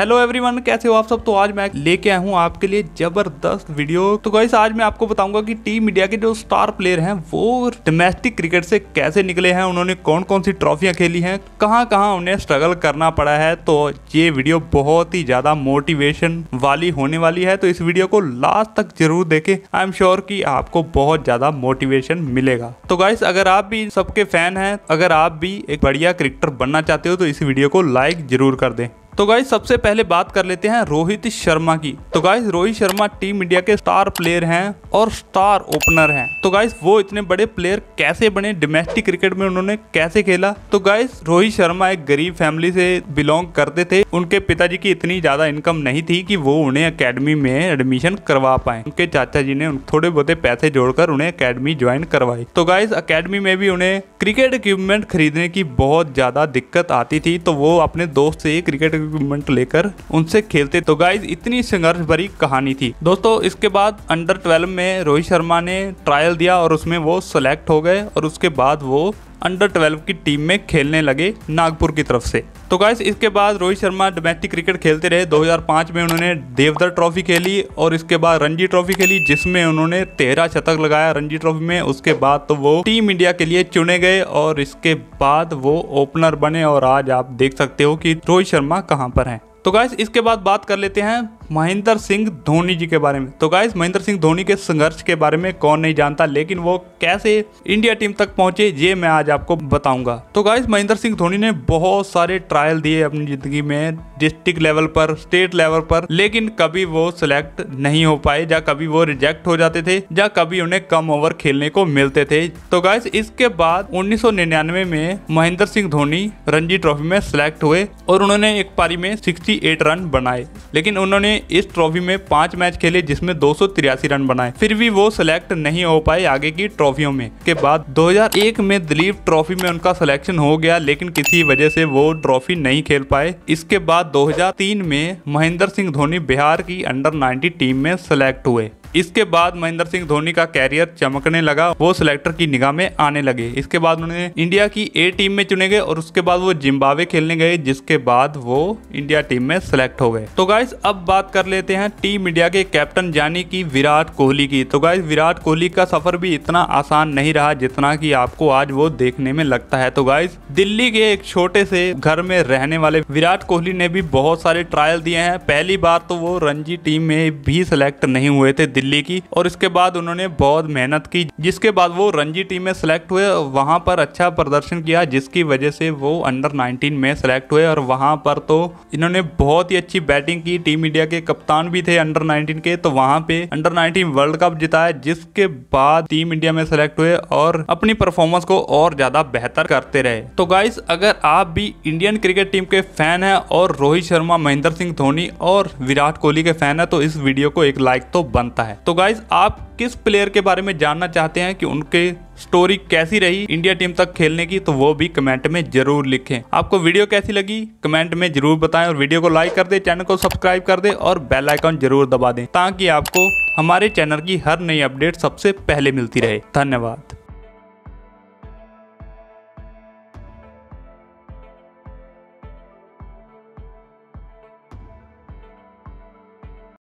hello everyone कैसे हो आप सब तो आज मैं लेके आया हूँ आपके लिए जबरदस्त वीडियो तो गाइस आज मैं आपको बताऊंगा कि टीम इंडिया के जो स्टार प्लेयर हैं वो डोमेस्टिक क्रिकेट से कैसे निकले हैं उन्होंने कौन कौन सी ट्रॉफियां खेली हैं कहाँ कहाँ उन्हें स्ट्रगल करना पड़ा है तो ये वीडियो बहुत ही ज्यादा मोटिवेशन वाली होने वाली है तो इस वीडियो को लास्ट तक जरूर देखे आई एम श्योर की आपको बहुत ज्यादा मोटिवेशन मिलेगा तो गाइस अगर आप भी सबके फैन है अगर आप भी एक बढ़िया क्रिकेटर बनना चाहते हो तो इस वीडियो को लाइक जरूर कर दें तो गाइज सबसे पहले बात कर लेते हैं रोहित शर्मा की तो guys Rohit Sharma team India के स्टार प्लेयर हैं और स्टार ओपनर हैं तो गाइज वो इतने बड़े प्लेयर कैसे बने डोमेस्टिक क्रिकेट में उन्होंने कैसे खेला तो गाइज रोहित शर्मा एक गरीब फैमिली से बिलोंग करते थे उनके पिताजी की इतनी ज्यादा इनकम नहीं थी कि वो उन्हें अकेडमी में एडमिशन करवा पाए उनके चाचा जी ने थोड़े बहुत पैसे जोड़कर उन्हें अकेडमी ज्वाइन करवाई तो गाइज अकेडमी में भी उन्हें क्रिकेट इक्विपमेंट खरीदने की बहुत ज्यादा दिक्कत आती थी तो वो अपने दोस्त से क्रिकेट इक्विपमेंट लेकर उनसे खेलते तो गाइज इतनी संघर्ष भरी कहानी थी दोस्तों इसके बाद अंडर ट्वेल्व में रोहित शर्मा ने ट्रायल दिया और उसमें वो सेलेक्ट हो गए और उसके बाद वो अंडर 12 की टीम में खेलने लगे नागपुर की तरफ से तो गाइस इसके बाद रोहित शर्मा डोमेस्टिक क्रिकेट खेलते रहे 2005 में उन्होंने देवदर ट्रॉफी खेली और इसके बाद रणजी ट्रॉफी खेली जिसमें उन्होंने तेरह शतक लगाया रणजी ट्रॉफी में उसके बाद तो वो टीम इंडिया के लिए चुने गए और इसके बाद वो ओपनर बने और आज आप देख सकते हो कि रोहित शर्मा कहाँ पर है तो गाइस इसके बाद बात कर लेते हैं महेंद्र सिंह धोनी जी के बारे में तो गाइस महेंद्र सिंह धोनी के संघर्ष के बारे में कौन नहीं जानता लेकिन वो कैसे इंडिया टीम तक पहुंचे ये मैं आज आपको बताऊंगा तो गाइस महेंद्र सिंह धोनी ने बहुत सारे ट्रायल दिए अपनी जिंदगी में डिस्ट्रिक्ट लेवल पर स्टेट लेवल पर लेकिन कभी वो सिलेक्ट नहीं हो पाए या कभी वो रिजेक्ट हो जाते थे या कभी उन्हें कम ओवर खेलने को मिलते थे तो गाइस इसके बाद उन्नीस में महेंद्र सिंह धोनी रणजी ट्रॉफी में सिलेक्ट हुए और उन्होंने एक पारी में सिक्सटी रन बनाए लेकिन उन्होंने इस ट्रॉफी में पांच मैच खेले जिसमें दो रन बनाए फिर भी वो सिलेक्ट नहीं हो पाए आगे की ट्रॉफियों में के बाद 2001 में दिलीप ट्रॉफी में उनका सिलेक्शन हो गया लेकिन किसी वजह से वो ट्रॉफी नहीं खेल पाए इसके बाद 2003 में महेंद्र सिंह धोनी बिहार की अंडर 90 टीम में सिलेक्ट हुए इसके बाद महेंद्र सिंह धोनी का कैरियर चमकने लगा वो सिलेक्टर की निगाह में आने लगे इसके बाद उन्होंने इंडिया की ए टीम में चुने गए और उसके बाद वो जिम्बावे खेलने गए जिसके बाद वो इंडिया टीम में सिलेक्ट हो गए तो गाइस अब बात कर लेते हैं टीम इंडिया के कैप्टन जानी की विराट कोहली की तो गाइस विराट कोहली का सफर भी इतना आसान नहीं रहा जितना की आपको आज वो देखने में लगता है तो गाइस दिल्ली के एक छोटे से घर में रहने वाले विराट कोहली ने भी बहुत सारे ट्रायल दिए हैं पहली बार तो वो रणजी टीम में भी सिलेक्ट नहीं हुए थे दिल्ली की और इसके बाद उन्होंने बहुत मेहनत की जिसके बाद वो रणजी टीम में सेलेक्ट हुए वहां पर अच्छा प्रदर्शन किया जिसकी वजह से वो अंडर 19 में सेलेक्ट हुए और वहां पर तो इन्होंने बहुत ही अच्छी बैटिंग की टीम इंडिया के कप्तान भी थे अंडर 19 के तो वहां पे अंडर 19 वर्ल्ड कप जिताया जिसके बाद टीम इंडिया में सेलेक्ट हुए और अपनी परफॉर्मेंस को और ज़्यादा बेहतर करते रहे तो गाइस अगर आप भी इंडियन क्रिकेट टीम के फैन है और रोहित शर्मा महेंद्र सिंह धोनी और विराट कोहली के फैन है तो इस वीडियो को एक लाइक तो बनता है है तो गाइज आप किस प्लेयर के बारे में जानना चाहते हैं कि उनके स्टोरी कैसी रही इंडिया टीम तक खेलने की तो वो भी कमेंट में जरूर लिखें आपको वीडियो कैसी लगी कमेंट में जरूर बताएं और वीडियो को लाइक कर दे चैनल को सब्सक्राइब कर दे और बेल आइकन जरूर दबा दें ताकि आपको हमारे चैनल की हर नई अपडेट सबसे पहले मिलती रहे धन्यवाद